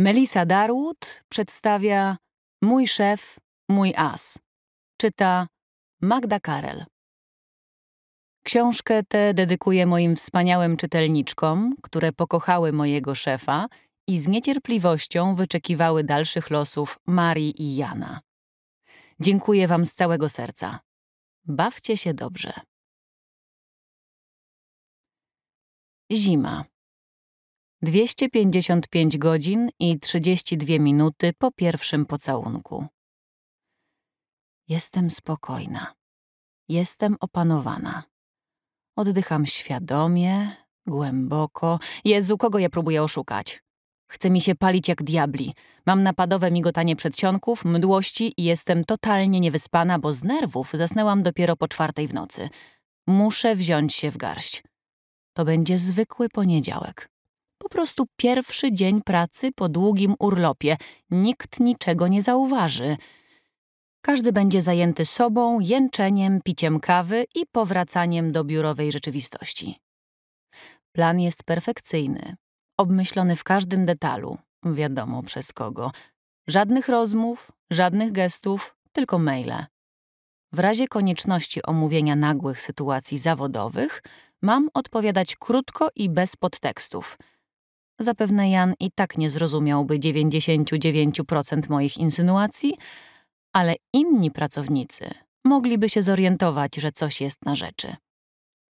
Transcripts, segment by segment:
Melissa Darwood przedstawia Mój szef, mój as. Czyta Magda Karel. Książkę tę dedykuję moim wspaniałym czytelniczkom, które pokochały mojego szefa i z niecierpliwością wyczekiwały dalszych losów Marii i Jana. Dziękuję Wam z całego serca. Bawcie się dobrze. Zima. 255 godzin i 32 minuty po pierwszym pocałunku. Jestem spokojna. Jestem opanowana. Oddycham świadomie, głęboko. Jezu, kogo ja próbuję oszukać? Chce mi się palić jak diabli. Mam napadowe migotanie przedsionków, mdłości i jestem totalnie niewyspana, bo z nerwów zasnęłam dopiero po czwartej w nocy. Muszę wziąć się w garść. To będzie zwykły poniedziałek. Po prostu pierwszy dzień pracy po długim urlopie. Nikt niczego nie zauważy. Każdy będzie zajęty sobą, jęczeniem, piciem kawy i powracaniem do biurowej rzeczywistości. Plan jest perfekcyjny, obmyślony w każdym detalu, wiadomo przez kogo. Żadnych rozmów, żadnych gestów, tylko maile. W razie konieczności omówienia nagłych sytuacji zawodowych mam odpowiadać krótko i bez podtekstów – Zapewne Jan i tak nie zrozumiałby 99% moich insynuacji, ale inni pracownicy mogliby się zorientować, że coś jest na rzeczy.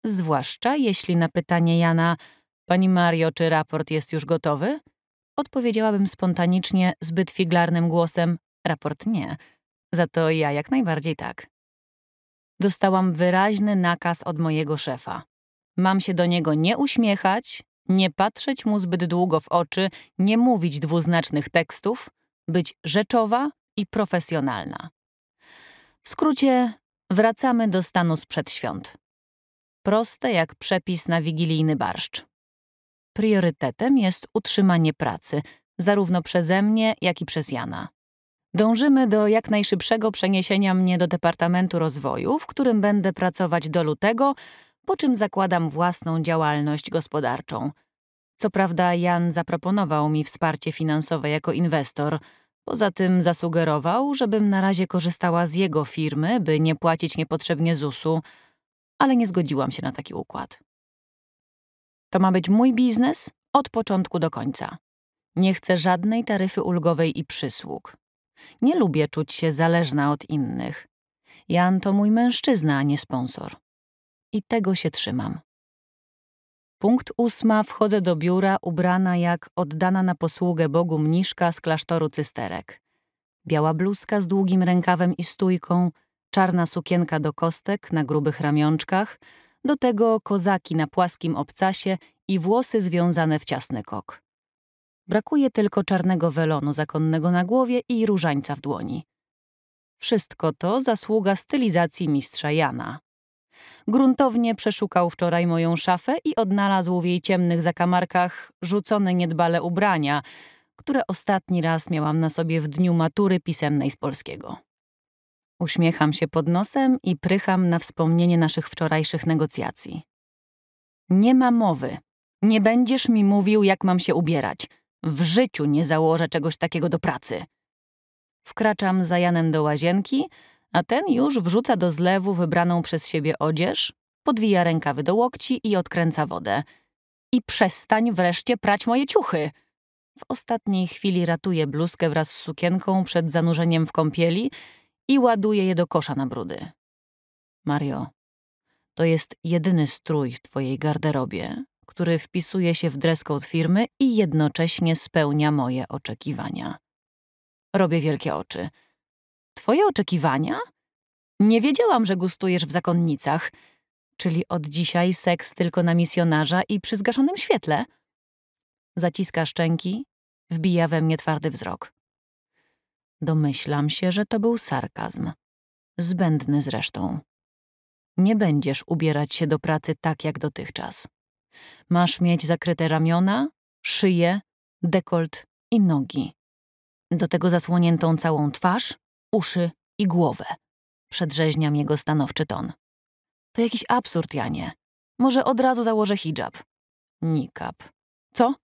Zwłaszcza jeśli na pytanie Jana, Pani Mario, czy raport jest już gotowy? Odpowiedziałabym spontanicznie, zbyt figlarnym głosem, raport nie. Za to ja jak najbardziej tak. Dostałam wyraźny nakaz od mojego szefa. Mam się do niego nie uśmiechać, nie patrzeć mu zbyt długo w oczy, nie mówić dwuznacznych tekstów, być rzeczowa i profesjonalna. W skrócie, wracamy do stanu sprzed świąt. Proste jak przepis na wigilijny barszcz. Priorytetem jest utrzymanie pracy, zarówno przeze mnie, jak i przez Jana. Dążymy do jak najszybszego przeniesienia mnie do Departamentu Rozwoju, w którym będę pracować do lutego, po czym zakładam własną działalność gospodarczą. Co prawda Jan zaproponował mi wsparcie finansowe jako inwestor. Poza tym zasugerował, żebym na razie korzystała z jego firmy, by nie płacić niepotrzebnie ZUS-u, ale nie zgodziłam się na taki układ. To ma być mój biznes od początku do końca. Nie chcę żadnej taryfy ulgowej i przysług. Nie lubię czuć się zależna od innych. Jan to mój mężczyzna, a nie sponsor i tego się trzymam. Punkt ósma. Wchodzę do biura ubrana jak oddana na posługę Bogu mniszka z klasztoru cysterek. Biała bluzka z długim rękawem i stójką, czarna sukienka do kostek na grubych ramionczkach, do tego kozaki na płaskim obcasie i włosy związane w ciasny kok. Brakuje tylko czarnego welonu zakonnego na głowie i różańca w dłoni. Wszystko to zasługa stylizacji mistrza Jana. Gruntownie przeszukał wczoraj moją szafę i odnalazł w jej ciemnych zakamarkach rzucone niedbale ubrania, które ostatni raz miałam na sobie w dniu matury pisemnej z polskiego. Uśmiecham się pod nosem i prycham na wspomnienie naszych wczorajszych negocjacji. Nie ma mowy. Nie będziesz mi mówił, jak mam się ubierać. W życiu nie założę czegoś takiego do pracy. Wkraczam za Janem do łazienki, a ten już wrzuca do zlewu wybraną przez siebie odzież, podwija rękawy do łokci i odkręca wodę. I przestań wreszcie prać moje ciuchy! W ostatniej chwili ratuje bluzkę wraz z sukienką przed zanurzeniem w kąpieli i ładuje je do kosza na brudy. Mario, to jest jedyny strój w twojej garderobie, który wpisuje się w dress code firmy i jednocześnie spełnia moje oczekiwania. Robię wielkie oczy – Twoje oczekiwania? Nie wiedziałam, że gustujesz w zakonnicach, czyli od dzisiaj seks tylko na misjonarza i przy zgaszonym świetle. Zaciska szczęki, wbija we mnie twardy wzrok. Domyślam się, że to był sarkazm. Zbędny zresztą. Nie będziesz ubierać się do pracy tak jak dotychczas. Masz mieć zakryte ramiona, szyję, dekolt i nogi. Do tego zasłoniętą całą twarz uszy i głowę. Przedrzeźniam jego stanowczy ton. To jakiś absurd, Janie. Może od razu założę hijab. Nikab. Co?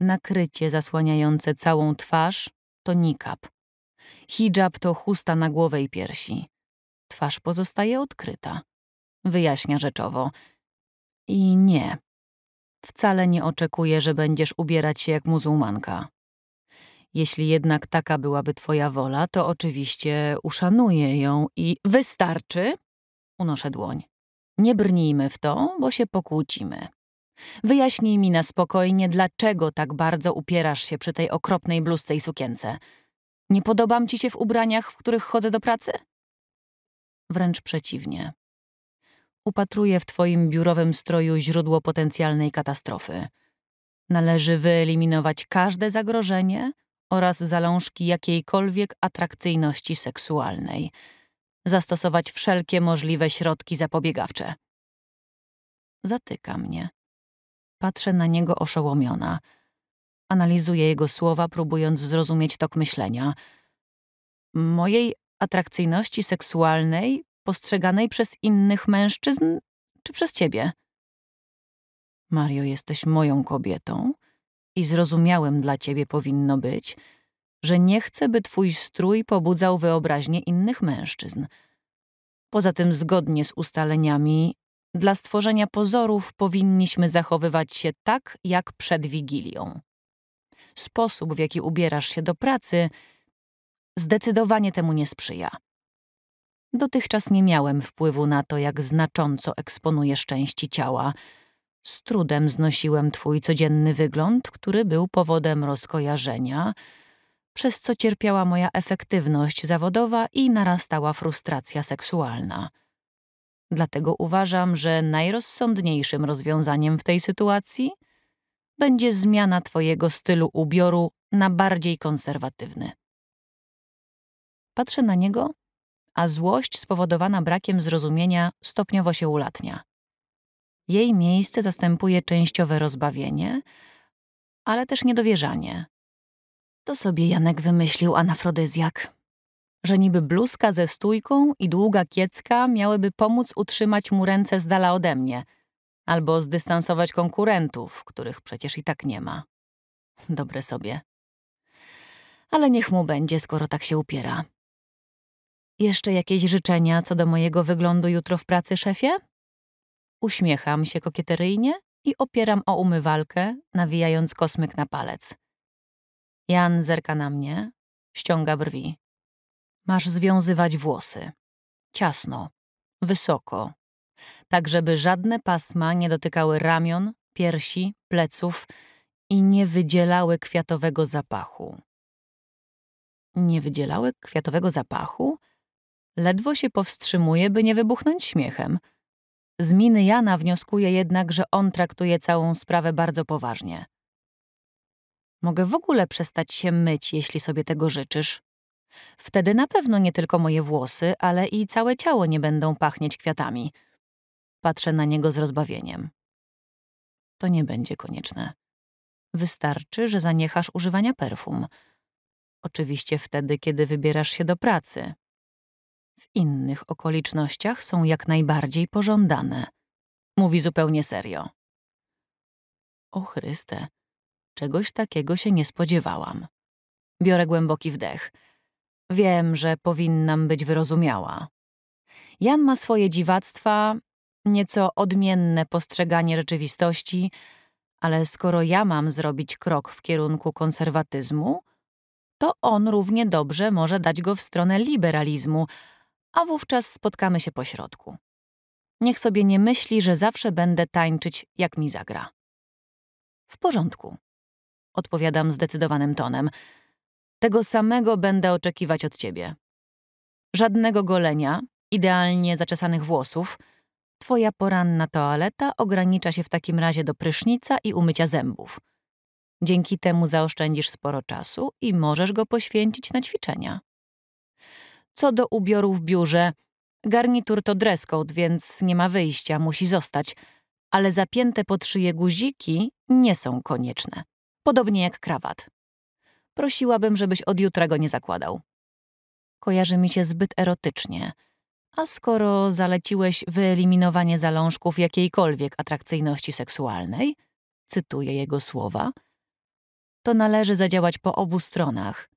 Nakrycie zasłaniające całą twarz to nikab. Hijab to chusta na głowę i piersi. Twarz pozostaje odkryta. Wyjaśnia rzeczowo. I nie. Wcale nie oczekuję, że będziesz ubierać się jak muzułmanka. Jeśli jednak taka byłaby Twoja wola, to oczywiście uszanuję ją i wystarczy. Unoszę dłoń. Nie brnijmy w to, bo się pokłócimy. Wyjaśnij mi na spokojnie, dlaczego tak bardzo upierasz się przy tej okropnej bluzce i sukience. Nie podobam ci się w ubraniach, w których chodzę do pracy? Wręcz przeciwnie. Upatruję w twoim biurowym stroju źródło potencjalnej katastrofy. Należy wyeliminować każde zagrożenie, oraz zalążki jakiejkolwiek atrakcyjności seksualnej. Zastosować wszelkie możliwe środki zapobiegawcze. Zatyka mnie. Patrzę na niego oszołomiona. Analizuję jego słowa, próbując zrozumieć tok myślenia. Mojej atrakcyjności seksualnej postrzeganej przez innych mężczyzn czy przez ciebie? Mario, jesteś moją kobietą i zrozumiałym dla ciebie powinno być, że nie chcę, by twój strój pobudzał wyobraźnię innych mężczyzn. Poza tym, zgodnie z ustaleniami, dla stworzenia pozorów powinniśmy zachowywać się tak, jak przed wigilią. Sposób, w jaki ubierasz się do pracy, zdecydowanie temu nie sprzyja. Dotychczas nie miałem wpływu na to, jak znacząco eksponujesz części ciała, z trudem znosiłem twój codzienny wygląd, który był powodem rozkojarzenia, przez co cierpiała moja efektywność zawodowa i narastała frustracja seksualna. Dlatego uważam, że najrozsądniejszym rozwiązaniem w tej sytuacji będzie zmiana twojego stylu ubioru na bardziej konserwatywny. Patrzę na niego, a złość spowodowana brakiem zrozumienia stopniowo się ulatnia. Jej miejsce zastępuje częściowe rozbawienie, ale też niedowierzanie. To sobie Janek wymyślił anafrodyzjak. Że niby bluzka ze stójką i długa kiecka miałyby pomóc utrzymać mu ręce z dala ode mnie, albo zdystansować konkurentów, których przecież i tak nie ma. Dobre sobie. Ale niech mu będzie, skoro tak się upiera. Jeszcze jakieś życzenia co do mojego wyglądu jutro w pracy, szefie? Uśmiecham się kokieteryjnie i opieram o umywalkę, nawijając kosmyk na palec. Jan zerka na mnie, ściąga brwi. Masz związywać włosy. Ciasno, wysoko, tak żeby żadne pasma nie dotykały ramion, piersi, pleców i nie wydzielały kwiatowego zapachu. Nie wydzielały kwiatowego zapachu? Ledwo się powstrzymuje, by nie wybuchnąć śmiechem – z miny Jana wnioskuje jednak, że on traktuje całą sprawę bardzo poważnie. Mogę w ogóle przestać się myć, jeśli sobie tego życzysz. Wtedy na pewno nie tylko moje włosy, ale i całe ciało nie będą pachnieć kwiatami. Patrzę na niego z rozbawieniem. To nie będzie konieczne. Wystarczy, że zaniechasz używania perfum. Oczywiście wtedy, kiedy wybierasz się do pracy, w innych okolicznościach są jak najbardziej pożądane. Mówi zupełnie serio. O Chryste, czegoś takiego się nie spodziewałam. Biorę głęboki wdech. Wiem, że powinnam być wyrozumiała. Jan ma swoje dziwactwa, nieco odmienne postrzeganie rzeczywistości, ale skoro ja mam zrobić krok w kierunku konserwatyzmu, to on równie dobrze może dać go w stronę liberalizmu, a wówczas spotkamy się po środku. Niech sobie nie myśli, że zawsze będę tańczyć, jak mi zagra. W porządku, odpowiadam zdecydowanym tonem. Tego samego będę oczekiwać od ciebie. Żadnego golenia, idealnie zaczesanych włosów. Twoja poranna toaleta ogranicza się w takim razie do prysznica i umycia zębów. Dzięki temu zaoszczędzisz sporo czasu i możesz go poświęcić na ćwiczenia. Co do ubioru w biurze, garnitur to dress code, więc nie ma wyjścia, musi zostać, ale zapięte pod szyję guziki nie są konieczne. Podobnie jak krawat. Prosiłabym, żebyś od jutra go nie zakładał. Kojarzy mi się zbyt erotycznie. A skoro zaleciłeś wyeliminowanie zalążków jakiejkolwiek atrakcyjności seksualnej, cytuję jego słowa, to należy zadziałać po obu stronach,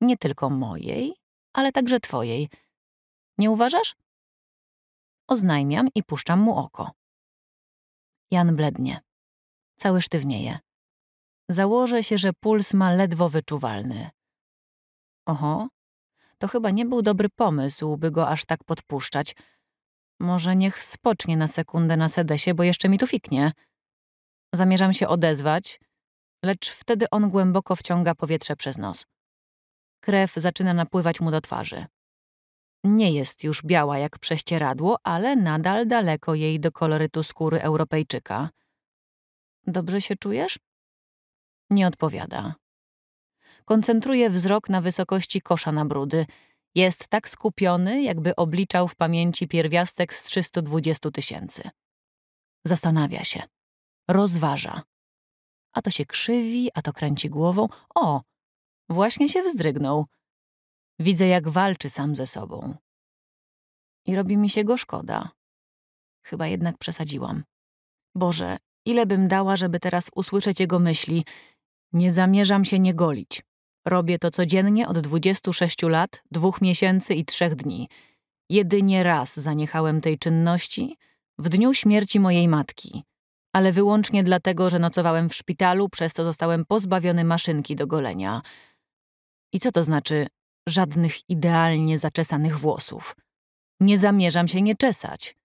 nie tylko mojej, ale także twojej. Nie uważasz? Oznajmiam i puszczam mu oko. Jan blednie. Cały sztywnieje. Założę się, że puls ma ledwo wyczuwalny. Oho, to chyba nie był dobry pomysł, by go aż tak podpuszczać. Może niech spocznie na sekundę na sedesie, bo jeszcze mi tu fiknie. Zamierzam się odezwać, lecz wtedy on głęboko wciąga powietrze przez nos. Krew zaczyna napływać mu do twarzy. Nie jest już biała jak prześcieradło, ale nadal daleko jej do kolorytu skóry Europejczyka. Dobrze się czujesz? Nie odpowiada. Koncentruje wzrok na wysokości kosza na brudy. Jest tak skupiony, jakby obliczał w pamięci pierwiastek z 320 tysięcy. Zastanawia się. Rozważa. A to się krzywi, a to kręci głową. O, Właśnie się wzdrygnął. Widzę, jak walczy sam ze sobą. I robi mi się go szkoda. Chyba jednak przesadziłam. Boże, ile bym dała, żeby teraz usłyszeć jego myśli. Nie zamierzam się nie golić. Robię to codziennie od 26 lat, dwóch miesięcy i trzech dni. Jedynie raz zaniechałem tej czynności w dniu śmierci mojej matki, ale wyłącznie dlatego, że nocowałem w szpitalu, przez co zostałem pozbawiony maszynki do golenia. I co to znaczy żadnych idealnie zaczesanych włosów? Nie zamierzam się nie czesać.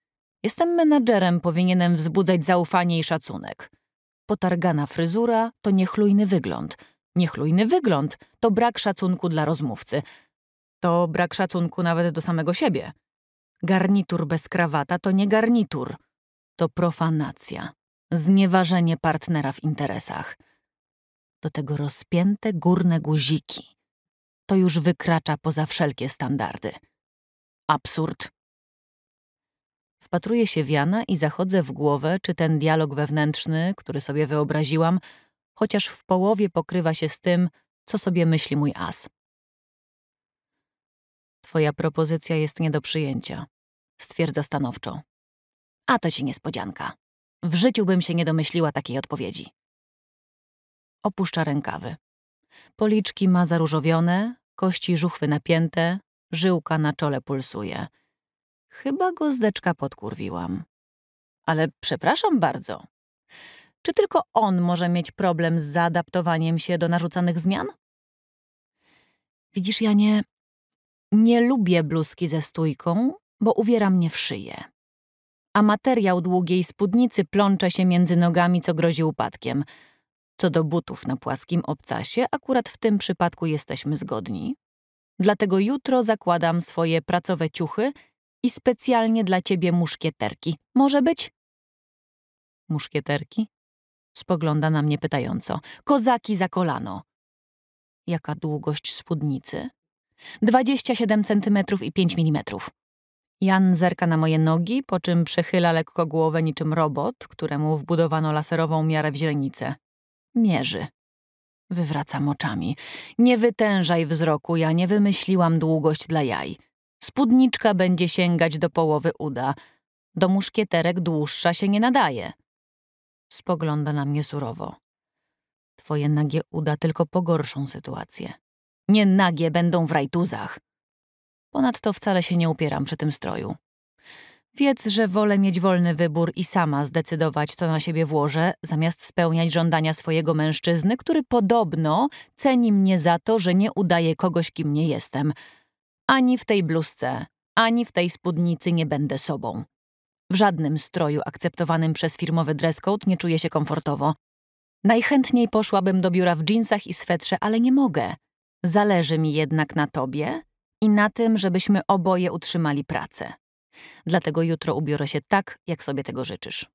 Jestem menadżerem, powinienem wzbudzać zaufanie i szacunek. Potargana fryzura to niechlujny wygląd. Niechlujny wygląd to brak szacunku dla rozmówcy. To brak szacunku nawet do samego siebie. Garnitur bez krawata to nie garnitur. To profanacja. Znieważenie partnera w interesach. Do tego rozpięte górne guziki to już wykracza poza wszelkie standardy. Absurd. Wpatruję się w Jana i zachodzę w głowę, czy ten dialog wewnętrzny, który sobie wyobraziłam, chociaż w połowie pokrywa się z tym, co sobie myśli mój as. Twoja propozycja jest nie do przyjęcia, stwierdza stanowczo. A to ci niespodzianka. W życiu bym się nie domyśliła takiej odpowiedzi. Opuszcza rękawy. Policzki ma zaróżowione, kości żuchwy napięte, żyłka na czole pulsuje. Chyba go zdeczka podkurwiłam. Ale przepraszam bardzo. Czy tylko on może mieć problem z zaadaptowaniem się do narzucanych zmian? Widzisz, ja nie... Nie lubię bluzki ze stójką, bo uwiera mnie w szyję. A materiał długiej spódnicy plącze się między nogami, co grozi upadkiem – co do butów na płaskim obcasie, akurat w tym przypadku jesteśmy zgodni. Dlatego jutro zakładam swoje pracowe ciuchy i specjalnie dla ciebie muszkieterki. Może być? Muszkieterki? Spogląda na mnie pytająco. Kozaki za kolano. Jaka długość spódnicy? 27 cm i 5 mm. Jan zerka na moje nogi, po czym przechyla lekko głowę niczym robot, któremu wbudowano laserową miarę w źrenicę. Mierzy. Wywracam oczami. Nie wytężaj wzroku, ja nie wymyśliłam długość dla jaj. Spódniczka będzie sięgać do połowy uda. Do muszkieterek dłuższa się nie nadaje. Spogląda na mnie surowo. Twoje nagie uda tylko pogorszą sytuację. Nie nagie będą w rajtuzach. Ponadto wcale się nie upieram przy tym stroju. Wiedz, że wolę mieć wolny wybór i sama zdecydować, co na siebie włożę, zamiast spełniać żądania swojego mężczyzny, który podobno ceni mnie za to, że nie udaje kogoś, kim nie jestem. Ani w tej bluzce, ani w tej spódnicy nie będę sobą. W żadnym stroju akceptowanym przez firmowy dress code nie czuję się komfortowo. Najchętniej poszłabym do biura w dżinsach i swetrze, ale nie mogę. Zależy mi jednak na tobie i na tym, żebyśmy oboje utrzymali pracę. Dlatego jutro ubiorę się tak, jak sobie tego życzysz.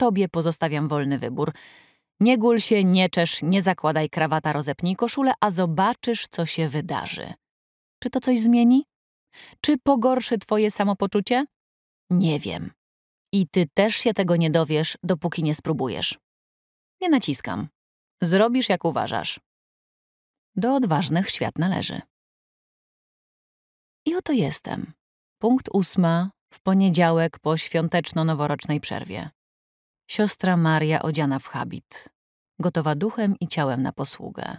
Tobie pozostawiam wolny wybór. Nie gul się, nie czesz, nie zakładaj krawata, rozepnij koszulę, a zobaczysz, co się wydarzy. Czy to coś zmieni? Czy pogorszy twoje samopoczucie? Nie wiem. I ty też się tego nie dowiesz, dopóki nie spróbujesz. Nie naciskam. Zrobisz, jak uważasz. Do odważnych świat należy. I oto jestem. Punkt ósma w poniedziałek po świąteczno-noworocznej przerwie. Siostra Maria odziana w habit, gotowa duchem i ciałem na posługę.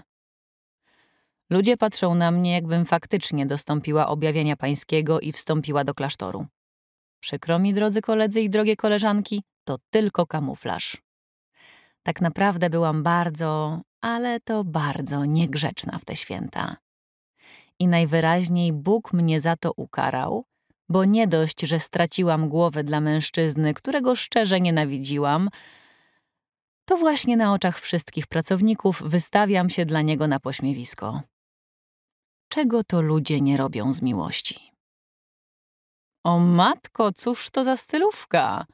Ludzie patrzą na mnie, jakbym faktycznie dostąpiła objawienia pańskiego i wstąpiła do klasztoru. Przykro mi, drodzy koledzy i drogie koleżanki, to tylko kamuflaż. Tak naprawdę byłam bardzo, ale to bardzo niegrzeczna w te święta. I najwyraźniej Bóg mnie za to ukarał, bo nie dość, że straciłam głowę dla mężczyzny, którego szczerze nienawidziłam, to właśnie na oczach wszystkich pracowników wystawiam się dla niego na pośmiewisko. Czego to ludzie nie robią z miłości? O matko, cóż to za stylówka!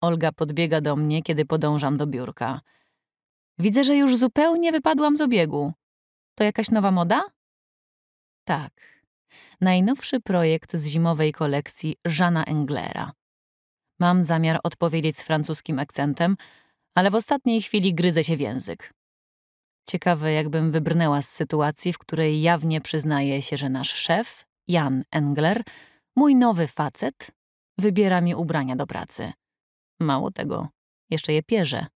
Olga podbiega do mnie, kiedy podążam do biurka. Widzę, że już zupełnie wypadłam z obiegu. To jakaś nowa moda? Tak, najnowszy projekt z zimowej kolekcji Żana Englera. Mam zamiar odpowiedzieć z francuskim akcentem, ale w ostatniej chwili gryzę się w język. Ciekawe, jakbym wybrnęła z sytuacji, w której jawnie przyznaje się, że nasz szef, Jan Engler, mój nowy facet, wybiera mi ubrania do pracy. Mało tego, jeszcze je pierze.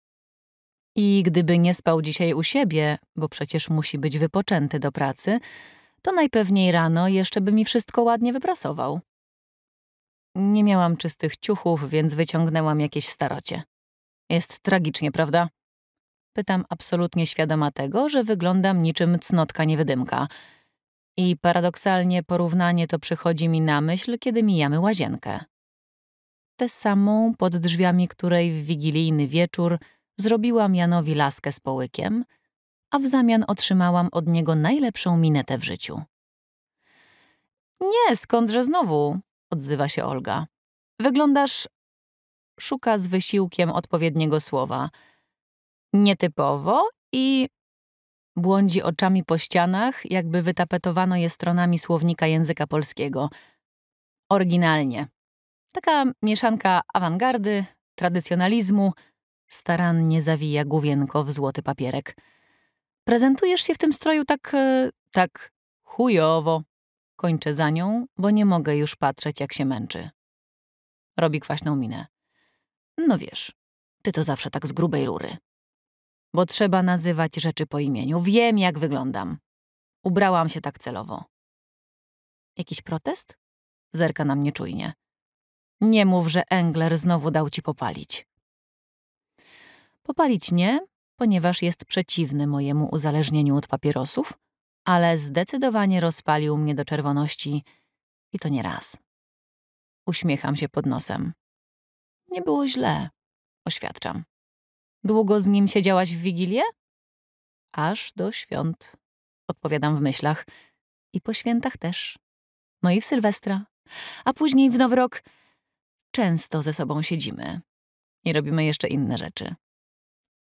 I gdyby nie spał dzisiaj u siebie, bo przecież musi być wypoczęty do pracy, to najpewniej rano jeszcze by mi wszystko ładnie wyprasował. Nie miałam czystych ciuchów, więc wyciągnęłam jakieś starocie. Jest tragicznie, prawda? Pytam absolutnie świadoma tego, że wyglądam niczym cnotka niewydymka. I paradoksalnie porównanie to przychodzi mi na myśl, kiedy mijamy łazienkę. Tę samą, pod drzwiami której w wigilijny wieczór zrobiłam Janowi laskę z połykiem – a w zamian otrzymałam od niego najlepszą minetę w życiu. Nie, skądże znowu, odzywa się Olga. Wyglądasz. Szuka z wysiłkiem odpowiedniego słowa. Nietypowo i. Błądzi oczami po ścianach, jakby wytapetowano je stronami słownika języka polskiego. Oryginalnie. Taka mieszanka awangardy, tradycjonalizmu, starannie zawija główienko w złoty papierek. Prezentujesz się w tym stroju tak, e, tak chujowo. Kończę za nią, bo nie mogę już patrzeć, jak się męczy. Robi kwaśną minę. No wiesz, ty to zawsze tak z grubej rury. Bo trzeba nazywać rzeczy po imieniu. Wiem, jak wyglądam. Ubrałam się tak celowo. Jakiś protest? Zerka na mnie czujnie. Nie mów, że Engler znowu dał ci popalić. Popalić nie, ponieważ jest przeciwny mojemu uzależnieniu od papierosów, ale zdecydowanie rozpalił mnie do czerwoności i to nie raz. Uśmiecham się pod nosem. Nie było źle, oświadczam. Długo z nim siedziałaś w Wigilię? Aż do świąt, odpowiadam w myślach. I po świętach też. No i w Sylwestra. A później w Nowy Rok często ze sobą siedzimy i robimy jeszcze inne rzeczy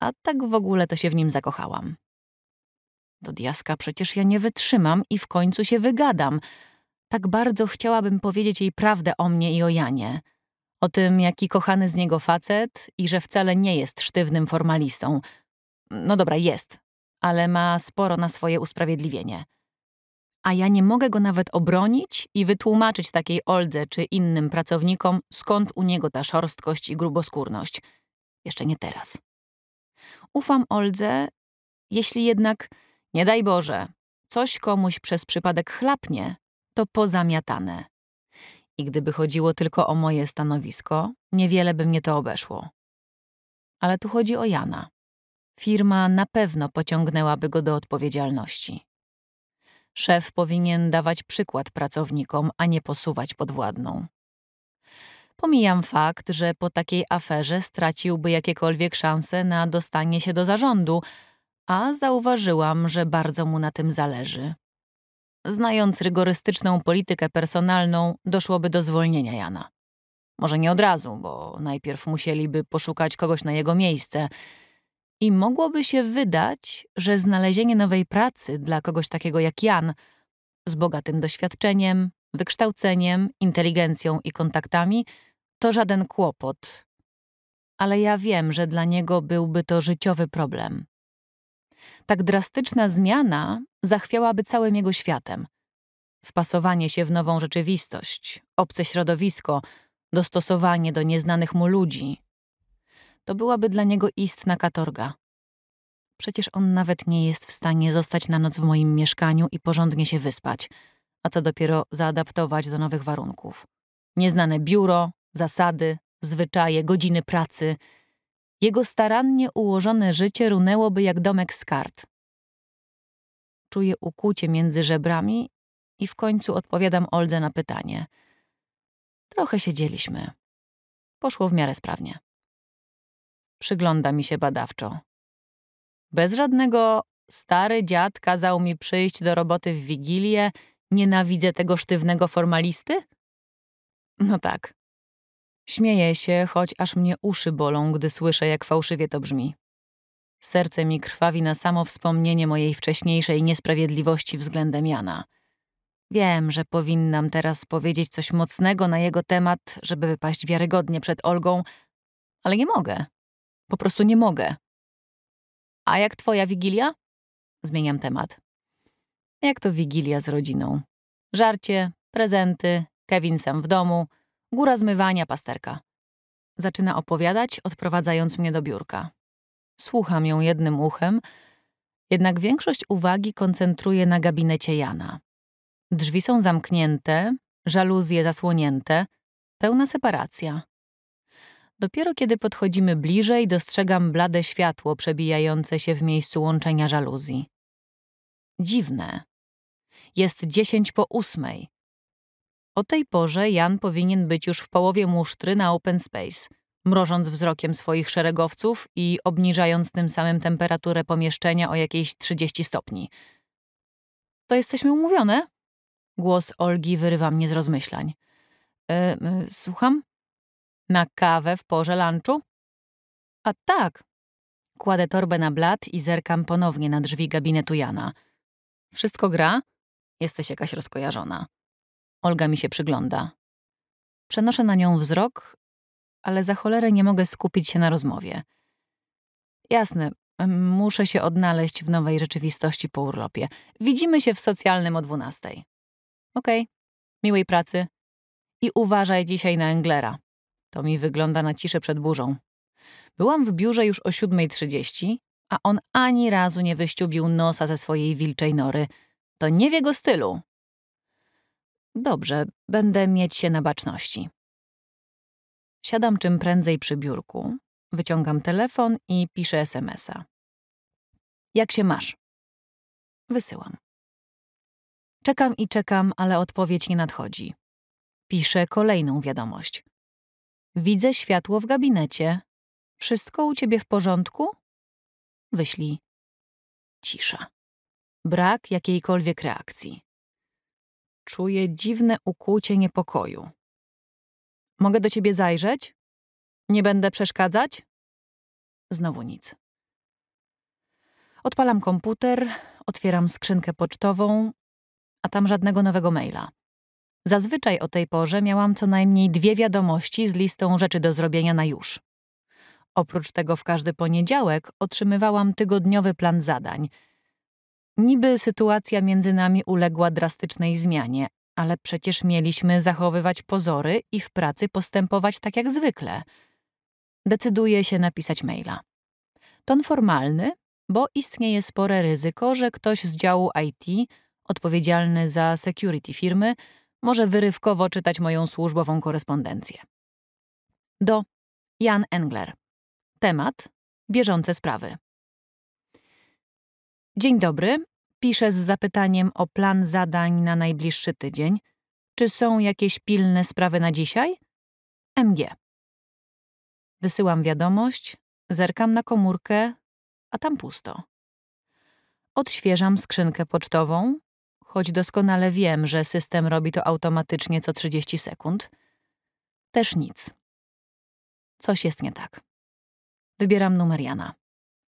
a tak w ogóle to się w nim zakochałam. Do diaska przecież ja nie wytrzymam i w końcu się wygadam. Tak bardzo chciałabym powiedzieć jej prawdę o mnie i o Janie. O tym, jaki kochany z niego facet i że wcale nie jest sztywnym formalistą. No dobra, jest, ale ma sporo na swoje usprawiedliwienie. A ja nie mogę go nawet obronić i wytłumaczyć takiej Oldze czy innym pracownikom, skąd u niego ta szorstkość i gruboskórność. Jeszcze nie teraz. Ufam Oldze, jeśli jednak, nie daj Boże, coś komuś przez przypadek chlapnie, to pozamiatane. I gdyby chodziło tylko o moje stanowisko, niewiele by mnie to obeszło. Ale tu chodzi o Jana. Firma na pewno pociągnęłaby go do odpowiedzialności. Szef powinien dawać przykład pracownikom, a nie posuwać podwładną. Pomijam fakt, że po takiej aferze straciłby jakiekolwiek szanse na dostanie się do zarządu, a zauważyłam, że bardzo mu na tym zależy. Znając rygorystyczną politykę personalną, doszłoby do zwolnienia Jana. Może nie od razu, bo najpierw musieliby poszukać kogoś na jego miejsce. I mogłoby się wydać, że znalezienie nowej pracy dla kogoś takiego jak Jan, z bogatym doświadczeniem, wykształceniem, inteligencją i kontaktami, to żaden kłopot. Ale ja wiem, że dla niego byłby to życiowy problem. Tak drastyczna zmiana zachwiałaby całym jego światem. Wpasowanie się w nową rzeczywistość, obce środowisko, dostosowanie do nieznanych mu ludzi. To byłaby dla niego istna katorga. Przecież on nawet nie jest w stanie zostać na noc w moim mieszkaniu i porządnie się wyspać – a co dopiero zaadaptować do nowych warunków. Nieznane biuro, zasady, zwyczaje, godziny pracy. Jego starannie ułożone życie runęłoby jak domek z kart. Czuję ukłucie między żebrami i w końcu odpowiadam Oldze na pytanie. Trochę siedzieliśmy. Poszło w miarę sprawnie. Przygląda mi się badawczo. Bez żadnego stary dziad kazał mi przyjść do roboty w Wigilię Nienawidzę tego sztywnego formalisty? No tak. Śmieję się, choć aż mnie uszy bolą, gdy słyszę, jak fałszywie to brzmi. Serce mi krwawi na samo wspomnienie mojej wcześniejszej niesprawiedliwości względem Jana. Wiem, że powinnam teraz powiedzieć coś mocnego na jego temat, żeby wypaść wiarygodnie przed Olgą, ale nie mogę. Po prostu nie mogę. A jak twoja wigilia? Zmieniam temat jak to wigilia z rodziną. Żarcie, prezenty, Kevin sam w domu, góra zmywania, pasterka. Zaczyna opowiadać, odprowadzając mnie do biurka. Słucham ją jednym uchem, jednak większość uwagi koncentruje na gabinecie Jana. Drzwi są zamknięte, żaluzje zasłonięte, pełna separacja. Dopiero kiedy podchodzimy bliżej, dostrzegam blade światło przebijające się w miejscu łączenia żaluzji. Dziwne, jest dziesięć po ósmej. O tej porze Jan powinien być już w połowie musztry na open space, mrożąc wzrokiem swoich szeregowców i obniżając tym samym temperaturę pomieszczenia o jakieś 30 stopni. To jesteśmy umówione? Głos Olgi wyrywa mnie z rozmyślań. E, słucham? Na kawę w porze lunchu? A tak. Kładę torbę na blat i zerkam ponownie na drzwi gabinetu Jana. Wszystko gra? Jesteś jakaś rozkojarzona. Olga mi się przygląda. Przenoszę na nią wzrok, ale za cholerę nie mogę skupić się na rozmowie. Jasne, muszę się odnaleźć w nowej rzeczywistości po urlopie. Widzimy się w socjalnym o dwunastej. Okej, okay. miłej pracy. I uważaj dzisiaj na Englera. To mi wygląda na ciszę przed burzą. Byłam w biurze już o 7.30, a on ani razu nie wyściubił nosa ze swojej wilczej nory – to nie w jego stylu. Dobrze, będę mieć się na baczności. Siadam czym prędzej przy biurku, wyciągam telefon i piszę SMSa. Jak się masz? Wysyłam. Czekam i czekam, ale odpowiedź nie nadchodzi. Piszę kolejną wiadomość. Widzę światło w gabinecie. Wszystko u ciebie w porządku? Wyślij. Cisza brak jakiejkolwiek reakcji. Czuję dziwne ukłucie niepokoju. Mogę do ciebie zajrzeć? Nie będę przeszkadzać? Znowu nic. Odpalam komputer, otwieram skrzynkę pocztową, a tam żadnego nowego maila. Zazwyczaj o tej porze miałam co najmniej dwie wiadomości z listą rzeczy do zrobienia na już. Oprócz tego w każdy poniedziałek otrzymywałam tygodniowy plan zadań – Niby sytuacja między nami uległa drastycznej zmianie, ale przecież mieliśmy zachowywać pozory i w pracy postępować tak jak zwykle. Decyduję się napisać maila. Ton formalny, bo istnieje spore ryzyko, że ktoś z działu IT, odpowiedzialny za security firmy, może wyrywkowo czytać moją służbową korespondencję. Do Jan Engler. Temat: bieżące sprawy. Dzień dobry. Piszę z zapytaniem o plan zadań na najbliższy tydzień. Czy są jakieś pilne sprawy na dzisiaj? MG. Wysyłam wiadomość, zerkam na komórkę, a tam pusto. Odświeżam skrzynkę pocztową, choć doskonale wiem, że system robi to automatycznie co 30 sekund. Też nic. Coś jest nie tak. Wybieram numer Jana.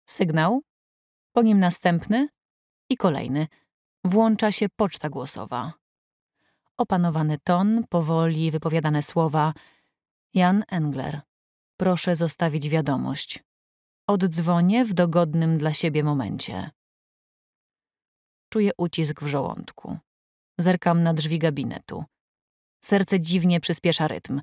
Sygnał po nim następny i kolejny. Włącza się poczta głosowa. Opanowany ton, powoli wypowiadane słowa. Jan Engler. Proszę zostawić wiadomość. Oddzwonię w dogodnym dla siebie momencie. Czuję ucisk w żołądku. Zerkam na drzwi gabinetu. Serce dziwnie przyspiesza rytm.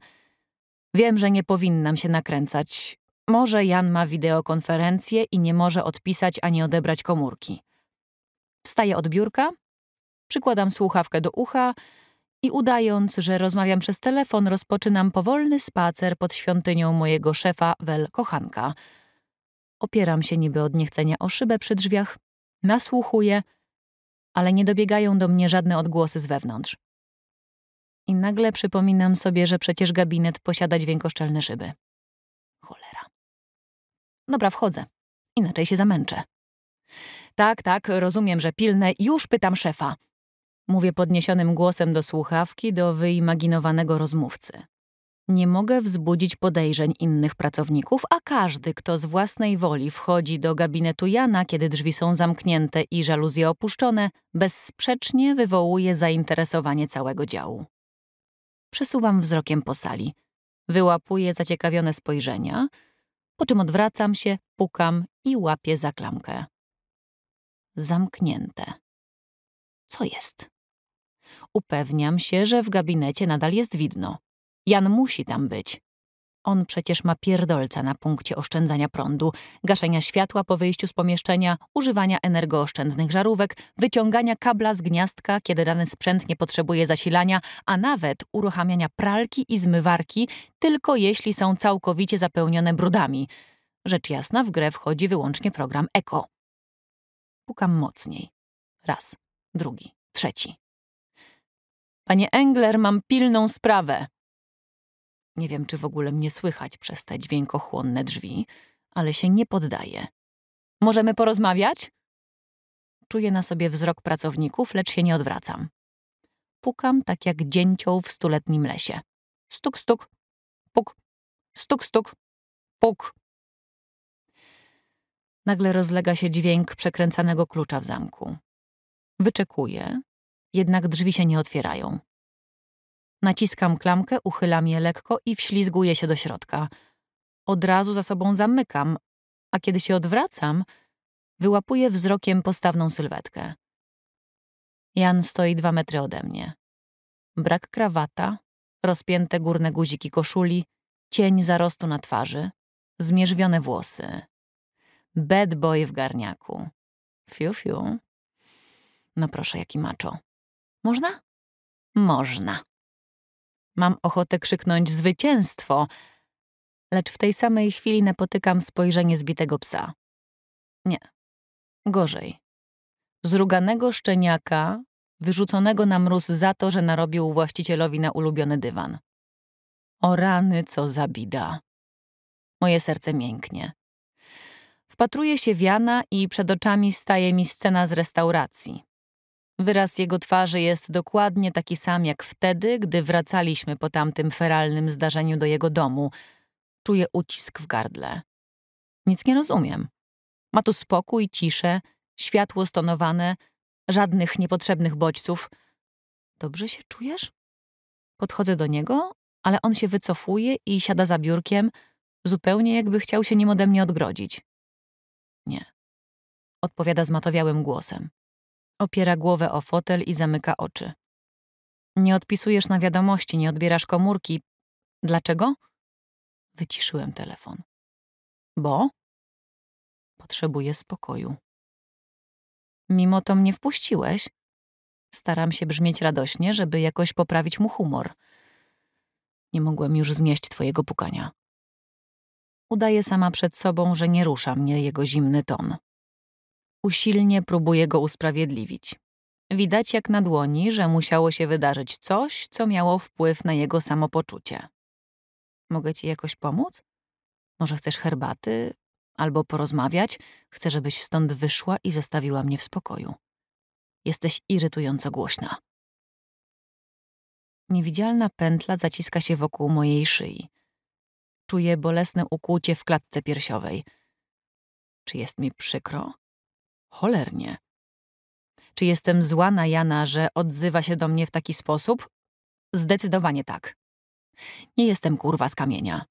Wiem, że nie powinnam się nakręcać, może Jan ma wideokonferencję i nie może odpisać ani odebrać komórki. Wstaję od biurka, przykładam słuchawkę do ucha i udając, że rozmawiam przez telefon, rozpoczynam powolny spacer pod świątynią mojego szefa Wel Kochanka. Opieram się niby od niechcenia o szybę przy drzwiach, nasłuchuję, ale nie dobiegają do mnie żadne odgłosy z wewnątrz. I nagle przypominam sobie, że przecież gabinet posiada dźwiękoszczelne szyby. Dobra, wchodzę. Inaczej się zamęczę. Tak, tak, rozumiem, że pilne. Już pytam szefa. Mówię podniesionym głosem do słuchawki do wyimaginowanego rozmówcy. Nie mogę wzbudzić podejrzeń innych pracowników, a każdy, kto z własnej woli wchodzi do gabinetu Jana, kiedy drzwi są zamknięte i żaluzje opuszczone, bezsprzecznie wywołuje zainteresowanie całego działu. Przesuwam wzrokiem po sali. Wyłapuję zaciekawione spojrzenia – po czym odwracam się, pukam i łapię za klamkę. Zamknięte. Co jest? Upewniam się, że w gabinecie nadal jest widno. Jan musi tam być. On przecież ma pierdolca na punkcie oszczędzania prądu, gaszenia światła po wyjściu z pomieszczenia, używania energooszczędnych żarówek, wyciągania kabla z gniazdka, kiedy dany sprzęt nie potrzebuje zasilania, a nawet uruchamiania pralki i zmywarki, tylko jeśli są całkowicie zapełnione brudami. Rzecz jasna, w grę wchodzi wyłącznie program Eko. Pukam mocniej. Raz, drugi, trzeci. Panie Engler, mam pilną sprawę. Nie wiem, czy w ogóle mnie słychać przez te dźwiękochłonne drzwi, ale się nie poddaje. Możemy porozmawiać? Czuję na sobie wzrok pracowników, lecz się nie odwracam. Pukam tak jak dzięcioł w stuletnim lesie. Stuk, stuk, puk, stuk, stuk, puk. Nagle rozlega się dźwięk przekręcanego klucza w zamku. Wyczekuję, jednak drzwi się nie otwierają. Naciskam klamkę, uchylam je lekko i wślizguję się do środka. Od razu za sobą zamykam, a kiedy się odwracam, wyłapuję wzrokiem postawną sylwetkę. Jan stoi dwa metry ode mnie. Brak krawata, rozpięte górne guziki koszuli, cień zarostu na twarzy, zmierzwione włosy. Bad boy w garniaku. Fiu, fiu. No proszę, jaki maczo. Można? Można. Mam ochotę krzyknąć zwycięstwo, lecz w tej samej chwili napotykam spojrzenie zbitego psa. Nie, gorzej. Zruganego szczeniaka, wyrzuconego na mróz za to, że narobił właścicielowi na ulubiony dywan. O rany, co zabida. Moje serce mięknie. Wpatruję się w Jana i przed oczami staje mi scena z restauracji. Wyraz jego twarzy jest dokładnie taki sam jak wtedy, gdy wracaliśmy po tamtym feralnym zdarzeniu do jego domu. Czuję ucisk w gardle. Nic nie rozumiem. Ma tu spokój, ciszę, światło stonowane, żadnych niepotrzebnych bodźców. Dobrze się czujesz? Podchodzę do niego, ale on się wycofuje i siada za biurkiem, zupełnie jakby chciał się nim ode mnie odgrodzić. Nie. Odpowiada zmatowiałym głosem. Opiera głowę o fotel i zamyka oczy. Nie odpisujesz na wiadomości, nie odbierasz komórki. Dlaczego? Wyciszyłem telefon. Bo? Potrzebuję spokoju. Mimo to mnie wpuściłeś. Staram się brzmieć radośnie, żeby jakoś poprawić mu humor. Nie mogłem już znieść twojego pukania. Udaje sama przed sobą, że nie rusza mnie jego zimny ton. Usilnie próbuje go usprawiedliwić. Widać jak na dłoni, że musiało się wydarzyć coś, co miało wpływ na jego samopoczucie. Mogę ci jakoś pomóc? Może chcesz herbaty? Albo porozmawiać? Chcę, żebyś stąd wyszła i zostawiła mnie w spokoju. Jesteś irytująco głośna. Niewidzialna pętla zaciska się wokół mojej szyi. Czuję bolesne ukłucie w klatce piersiowej. Czy jest mi przykro? Cholernie. Czy jestem zła na Jana, że odzywa się do mnie w taki sposób? Zdecydowanie tak. Nie jestem kurwa z kamienia.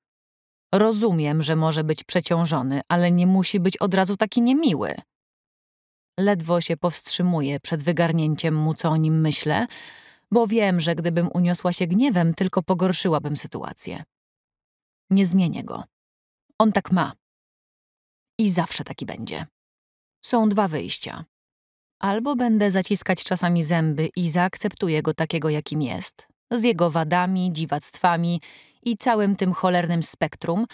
Rozumiem, że może być przeciążony, ale nie musi być od razu taki niemiły. Ledwo się powstrzymuję przed wygarnięciem mu, co o nim myślę, bo wiem, że gdybym uniosła się gniewem, tylko pogorszyłabym sytuację. Nie zmienię go. On tak ma. I zawsze taki będzie. Są dwa wyjścia. Albo będę zaciskać czasami zęby i zaakceptuję go takiego, jakim jest, z jego wadami, dziwactwami i całym tym cholernym spektrum,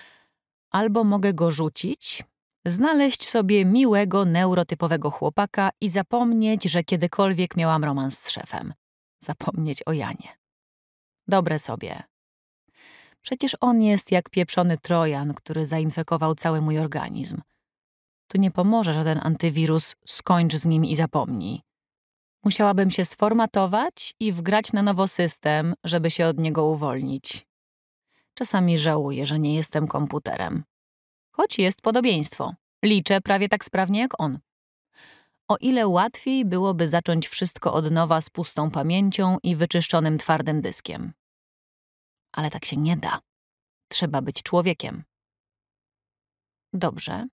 albo mogę go rzucić, znaleźć sobie miłego, neurotypowego chłopaka i zapomnieć, że kiedykolwiek miałam romans z szefem. Zapomnieć o Janie. Dobre sobie. Przecież on jest jak pieprzony trojan, który zainfekował cały mój organizm. Tu nie pomoże żaden antywirus, skończ z nim i zapomnij. Musiałabym się sformatować i wgrać na nowo system, żeby się od niego uwolnić. Czasami żałuję, że nie jestem komputerem. Choć jest podobieństwo. Liczę prawie tak sprawnie jak on. O ile łatwiej byłoby zacząć wszystko od nowa z pustą pamięcią i wyczyszczonym twardym dyskiem. Ale tak się nie da. Trzeba być człowiekiem. Dobrze.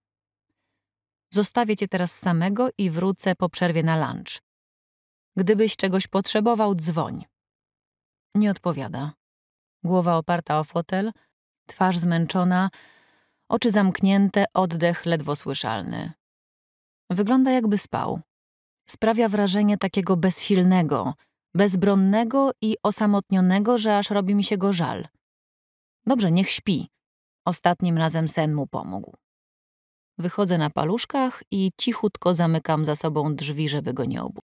Zostawię cię teraz samego i wrócę po przerwie na lunch. Gdybyś czegoś potrzebował, dzwoń. Nie odpowiada. Głowa oparta o fotel, twarz zmęczona, oczy zamknięte, oddech ledwo słyszalny. Wygląda jakby spał. Sprawia wrażenie takiego bezsilnego, bezbronnego i osamotnionego, że aż robi mi się go żal. Dobrze, niech śpi. Ostatnim razem sen mu pomógł. Wychodzę na paluszkach i cichutko zamykam za sobą drzwi, żeby go nie obudzić.